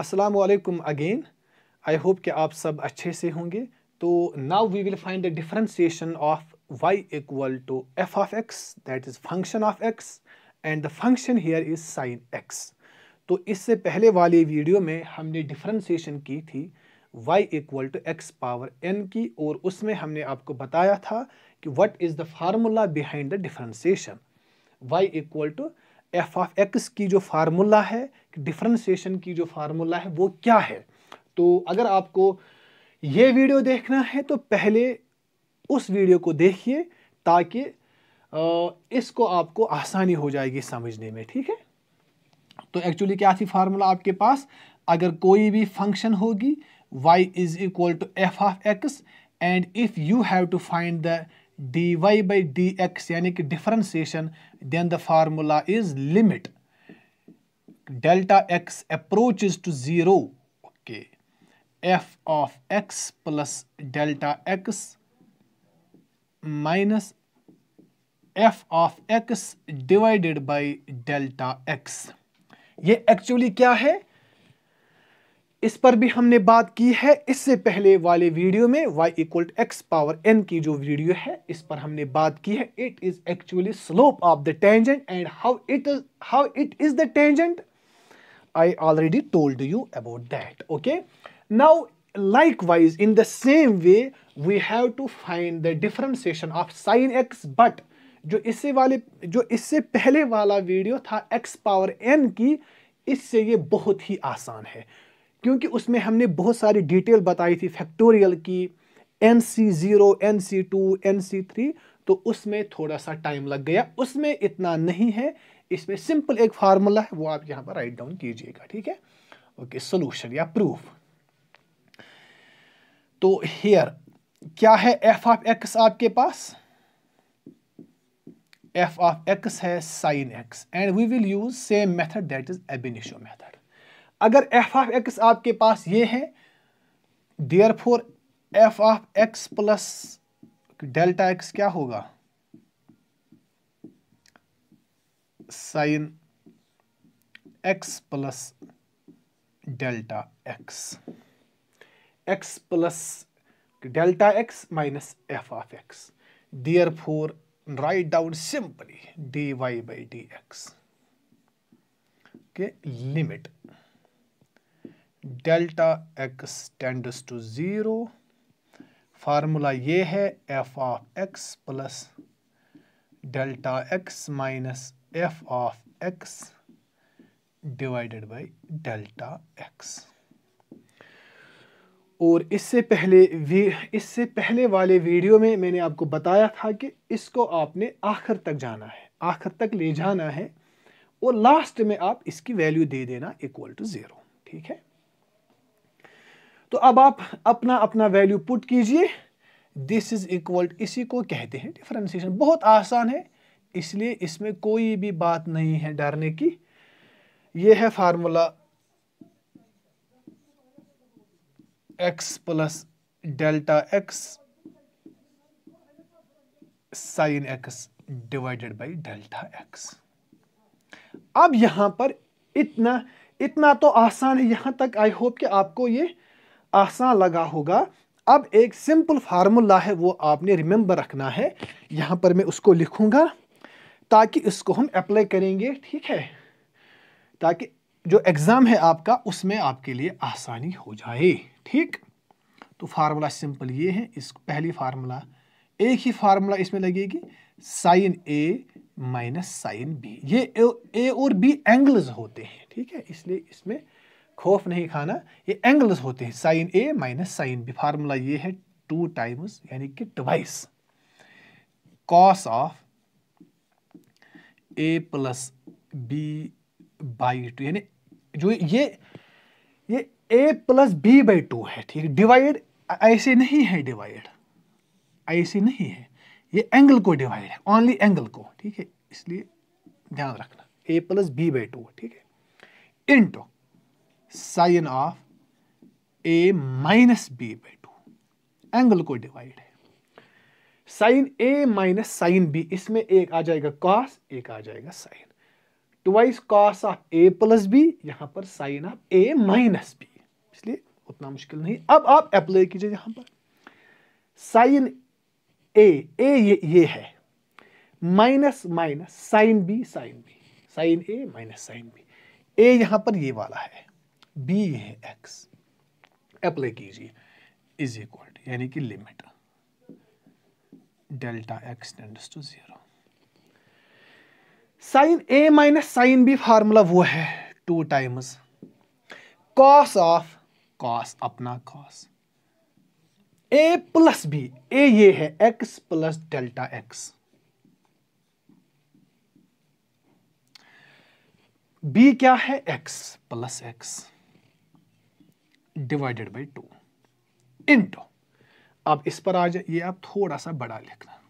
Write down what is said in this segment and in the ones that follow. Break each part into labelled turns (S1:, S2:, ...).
S1: Aslam again I hope कि आप सब अच्छे से होंगे तो now we will find the differentiation of Y equal to F of X that is function of X and the function here is sine X तो इससे पहले वाले वीडियो में हमने डिफ्रेंसीशन की थी Y equal to X power N की और उसमें हमने आपको बताया था कि what is the formula behind the differentiation Y equal to F of X की जो फार्मूला है डिफ्रेंसीशन की जो फार्मूला है वो क्या है तो अगर आपको ये वीडियो देखना है तो पहले उस वीडियो को देखिए ताकि इसको आपको आसानी हो जाएगी समझने में ठीक है तो एक्चुअली क्या थी फार्मूला आपके पास अगर कोई भी फंक्शन होगी y is equal to F of X and if you have to find the D Y by D X यानी कि differentiation then the formula is limit delta X approach to zero okay F of x plus delta x minus F of x divided by delta X ये actually क्या है इस पर भी हमने बात की है इससे पहले वाले वीडियो में y equal to X power N की जो वीडियो है इस पर हमने बात की है it is actually slope of the tangent and how it is how it is the tangent I already told you about that okay now wise in the same way we have to find the differentiation of sine x but जो इससे वाले जो इससे पहले वाला video था x power n की इससे ये बहुत ही आसान है क्योंकि उसमें हमने बहुत सारी डिटेल बताई थी फैक्टोरियल की N C zero N C two N C three तो उसमें थोड़ा सा टाइम लग गया उसमें इतना नहीं है इसमें सिंपल एक फार्मूला है वो आप यहाँ पर राइट डाउन कीजिएगा ठीक है ओके सोल्यूशन या प्रूफ तो हेयर क्या है एफ ऑफ एक्स आपके पास एफ ऑफ एक्स है sine x and we will use same method that is ab initio method अगर एफ ऑफ एक्स आपके पास ये है therefore f of x plus delta x क्या होगा sine x plus delta x x plus delta x minus F of x therefore right down simply D Y by D x के limit delta x tends to zero formula ये है f of x plus delta x minus F of x divided by delta x और इससे पहले इससे पहले वाले video में मैंने आपको बताया था कि इसको आपने आखिर तक जाना है आखिर तक ले जाना है और लास्ट में आप इसकी वैल्यू दे देना इक्वल टू ज़ीरो ठीक है तो अब आप अपना अपना वैल्यू पुट कीजिए दिस इज इक्वल इसी को कहते हैं डिफ्रेंसिएशन बहुत आसान है इसलिए इसमें कोई भी बात नहीं है डरने की यह है formula x plus delta x sine x divided by delta x अब यहां पर इतना इतना तो आसान है यहां तक आई होप कि आपको ये आसान लगा होगा अब एक सिंपल फार्मूला है वो आपने रिमेंबर रखना है यहाँ पर मैं उसको लिखूँगा ताकि इसको हम अप्लाई करेंगे ठीक है ताकि जो एग्ज़ाम है आपका उसमें आपके लिए आसानी हो जाए ठीक तो फार्मूला सिंपल ये है इस पहली फार्मूला एक ही फार्मूला इसमें लगेगी sine A minus sine B ये ए, ए और बी एंगल्स होते हैं ठीक है इसलिए इसमें खौफ नहीं खाना ये एंगल्स होते हैं sine A minus sine B formula ये है टू टाइम्स यानी कि twice cos of A plus B by two यानी जो ये ये A plus B by two है ठीक है डिवाइड ऐसे नहीं है डिवाइड ऐसे नहीं है ये एंगल को डिवाइड है ओनली एंगल को ठीक है इसलिए ध्यान रखना A plus B by two ठीक है into sine of A minus B by two angle को डिवाइड है sine A minus sine B इसमें एक आ जाएगा कॉस एक आ जाएगा sine twice cos of A plus B यहां पर sine of A minus B इसलिए उतना मुश्किल नहीं अब आप अप्लाई कीजिए यहां पर साइन ए ए ये ये है minus minus sine B sine B sine A minus sine B A यहां पर ये वाला है बी है एक्स अप्लाई कीजिए इज इक्वल टू यानी कि limit delta x tends to zero sine A minus sine B formula वो है two times cos of cos अपना cos A plus B A ये है x plus delta x B क्या है x plus x divided by two into अब इस पर आ जाए ये आप थोड़ा सा बड़ा लिखना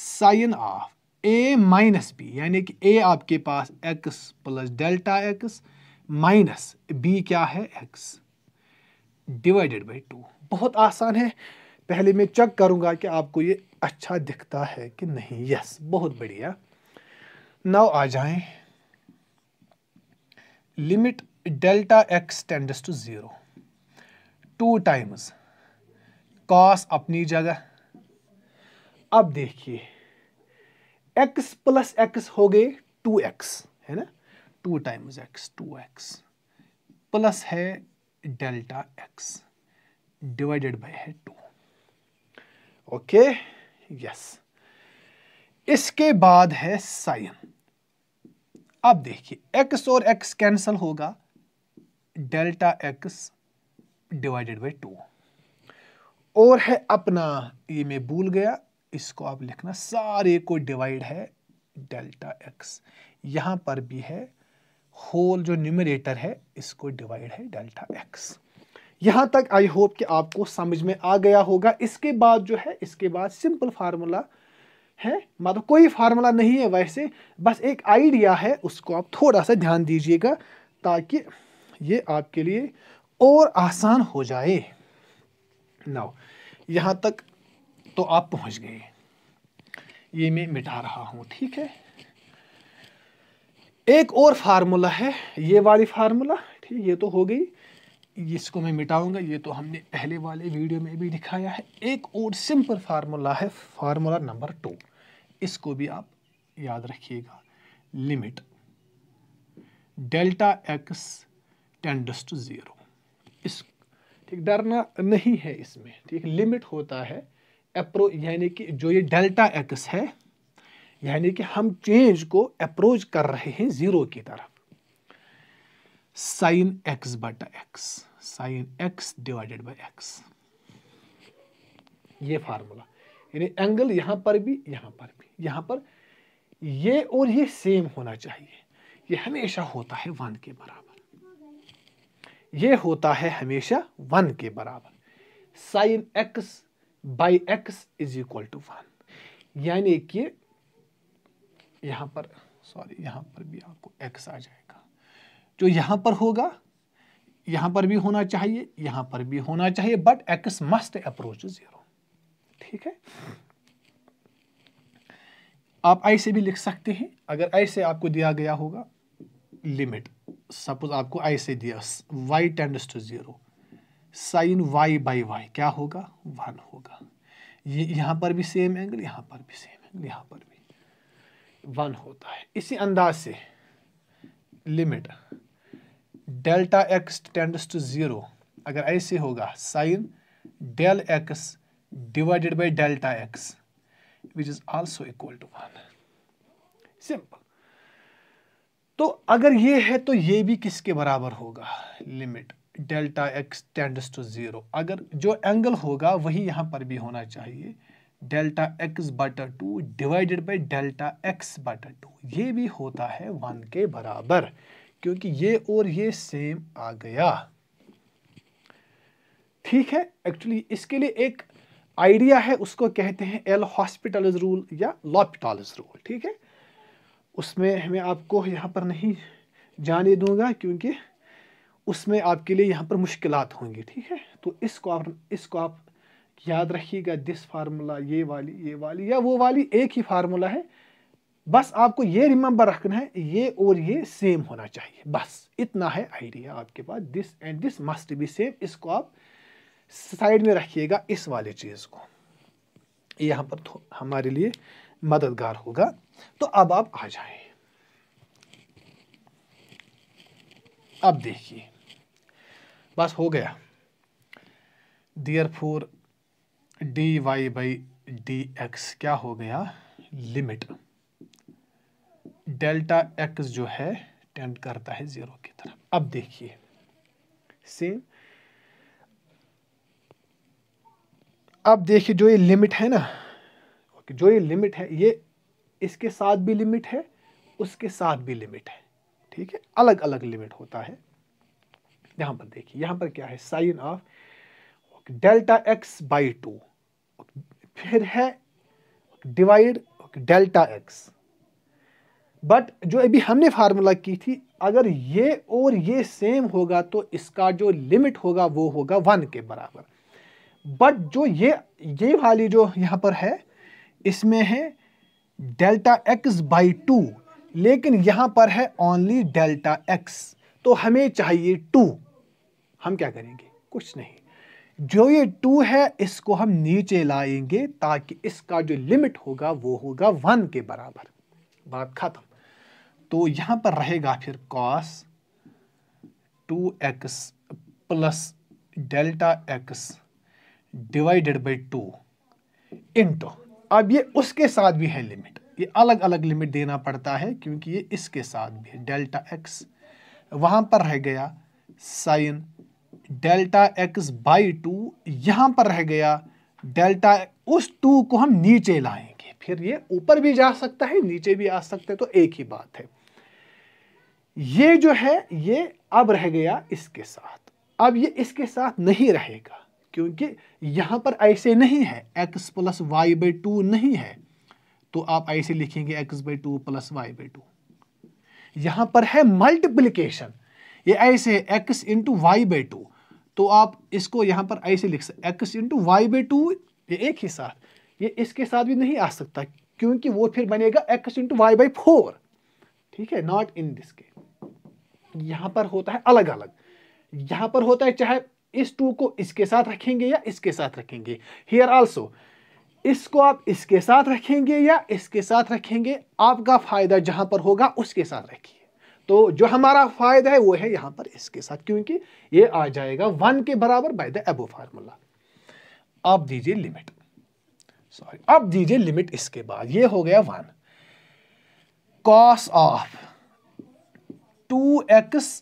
S1: sine of A minus B यानी कि ए आपके पास x plus delta x minus B क्या है एक्स डिवाइडेड बाई टू बहुत आसान है पहले मैं चेक करूंगा कि आपको ये अच्छा दिखता है कि नहीं यस बहुत बढ़िया नाउ आ जाए limit delta x tends to zero two times cos अपनी जगह अब देखिए एक्स प्लस एक्स हो गए टू एक्स है ना two times x two x plus है डेल्टा एक्स डिवाइडेड बाय है टू ओके यस इसके बाद है साइन अब देखिए एक्स और एक्स कैंसिल होगा delta x divided by two और है अपना ये मैं भूल गया इसको आप लिखना सारे को डिवाइड है डेल्टा एक्स यहाँ पर भी है होल जो न्यूमिनेटर है इसको डिवाइड है डेल्टा एक्स यहां तक आई होप कि आपको समझ में आ गया होगा इसके बाद जो है इसके बाद सिंपल फार्मूला है मतलब कोई फार्मूला नहीं है वैसे बस एक आइडिया है उसको आप थोड़ा सा ध्यान दीजिएगा ताकि ये आपके लिए और आसान हो जाए नाउ यहां तक तो आप पहुंच गए ये मैं मिटा रहा हूं ठीक है एक और फार्मूला है ये वाली फार्मूला ठीक ये तो हो गई इसको मैं मिटाऊंगा ये तो हमने पहले वाले वीडियो में भी दिखाया है एक और सिंपल फार्मूला है फार्मूला नंबर टू इसको भी आप याद रखिएगा limit delta x tends to zero इस ठीक डरना नहीं है इसमें ठीक लिमिट होता है अप्रो यानी कि जो ये डेल्टा एक्स है यानी कि हम चेंज को अप्रोच कर रहे हैं ज़ीरो की तरफ साइन एक्स बटा x sine x divided by x ये फार्मूला यानी एंगल यहां पर भी यहां पर भी यहां पर ये और ये सेम होना चाहिए ये हमेशा होता है वन के बराबर ये होता है हमेशा वन के बराबर sine x by x is equal to one यानी कि यहां पर सॉरी यहां पर भी आपको एक्स आ जाएगा जो यहां पर होगा यहां पर भी होना चाहिए यहां पर भी होना चाहिए but x must approach zero ठीक है आप ऐसे भी लिख सकते हैं अगर ऐसे आपको दिया गया होगा लिमिट सपोज आपको आई से दिया y tends to zero sine y by y क्या होगा वन होगा ये यहाँ पर भी सेम एंगल यहाँ पर भी सेम एंगल यहाँ पर भी वन होता है इसी अंदाज से limit delta x tends to zero अगर ऐसे होगा sine del x divided by delta x which is also equal to one simple तो अगर ये है तो ये भी किसके बराबर होगा limit delta x tends to zero अगर जो एंगल होगा वही यहाँ पर भी होना चाहिए डेल्टा एक्स बटर two divided by delta x बटर टू ये भी होता है वन के बराबर क्योंकि ये और ये सेम आ गया ठीक है एक्चुअली इसके लिए एक आइडिया है उसको कहते हैं एल हॉस्पिटल रूल या लॉपिटॉल रूल ठीक है उसमें मैं आपको यहाँ पर नहीं जाने दूंगा क्योंकि उसमें आपके लिए यहाँ पर मुश्किल होंगी ठीक है तो इसको आप इसको आप याद रखिएगा दिस फार्मूला ये वाली ये वाली या वो वाली एक ही फार्मूला है बस आपको ये रिमेंबर रखना है ये और ये सेम होना चाहिए बस इतना है आइडिया आपके पास this and this must be same इसको आप साइड में रखिएगा इस वाले चीज़ को यहाँ पर हमारे लिए मददगार होगा तो अब आप आ जाए अब देखिए बस हो गया therefore d Y by D x क्या हो गया लिमिट डेल्टा एक्स जो है टेंड करता है ज़ीरो की तरफ अब देखिए सेम अब देखिए जो ये लिमिट है ना जो ये लिमिट है ये इसके साथ भी लिमिट है उसके साथ भी लिमिट है ठीक है अलग अलग लिमिट होता है यहां पर देखिए यहां पर क्या है sine of delta x by two फिर है डिवाइड डेल्टा एक्स बट जो अभी हमने फार्मूला की थी अगर ये और ये सेम होगा तो इसका जो लिमिट होगा वो होगा वन के बराबर बट जो ये ये वाली जो यहाँ पर है इसमें है डेल्टा एक्स बाई टू लेकिन यहां पर है ओनली डेल्टा एक्स तो हमें चाहिए टू हम क्या करेंगे कुछ नहीं जो ये टू है इसको हम नीचे लाएंगे ताकि इसका जो लिमिट होगा वो होगा वन के बराबर बात खत्म तो यहां पर रहेगा फिर cos two x plus delta x divided by two into अब ये उसके साथ भी है लिमिट ये अलग अलग लिमिट देना पड़ता है क्योंकि ये इसके साथ भी है डेल्टा एक्स वहाँ पर रह गया sine delta x by two यहाँ पर रह गया डेल्टा उस टू को हम नीचे लाएंगे फिर ये ऊपर भी जा सकता है नीचे भी आ सकते हैं तो एक ही बात है ये जो है ये अब रह गया इसके साथ अब ये इसके साथ नहीं रहेगा क्योंकि यहाँ पर ऐसे नहीं है x plus y by two नहीं है तो आप ऐसे लिखेंगे x by two plus y by two यहाँ पर है मल्टीप्लीकेशन ये ऐसे है x into y by two तो आप इसको यहाँ पर ऐसे लिख सकते x into y by two ये एक ही साथ ये इसके साथ भी नहीं आ सकता क्योंकि वो फिर बनेगा x into y by four ठीक है नॉट इन दिस के यहाँ पर होता है अलग अलग यहाँ पर होता है चाहे इस टू को इसके साथ रखेंगे या इसके साथ रखेंगे हेयर ऑल्सो इसको आप इसके साथ रखेंगे या इसके साथ रखेंगे आपका फ़ायदा जहां पर होगा उसके साथ रखिए तो जो हमारा फ़ायदा है वो है यहां पर इसके साथ क्योंकि ये आ जाएगा वन के बराबर बाय द एबो फार्मूला आप दीजिए लिमिट सॉरी आप दीजिए लिमिट इसके बाद ये हो गया one cos of two x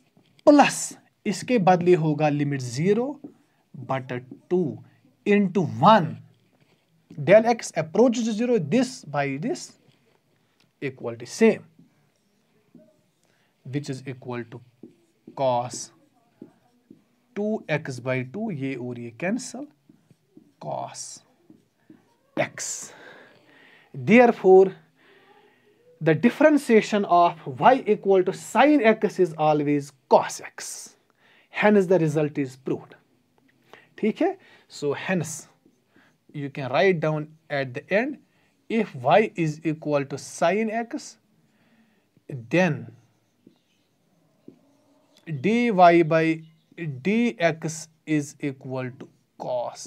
S1: plus इसके बदले होगा limit zero but two into one del x approach zero this by this equal to same which is equal to cos two x by two ये और ये cancel cos x therefore the differentiation of Y equal to sine x is always cos x hence the result is proved ठीक है so hence you can write down at the end if y is equal to sine x then dy by dx is equal to cos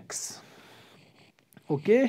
S1: x okay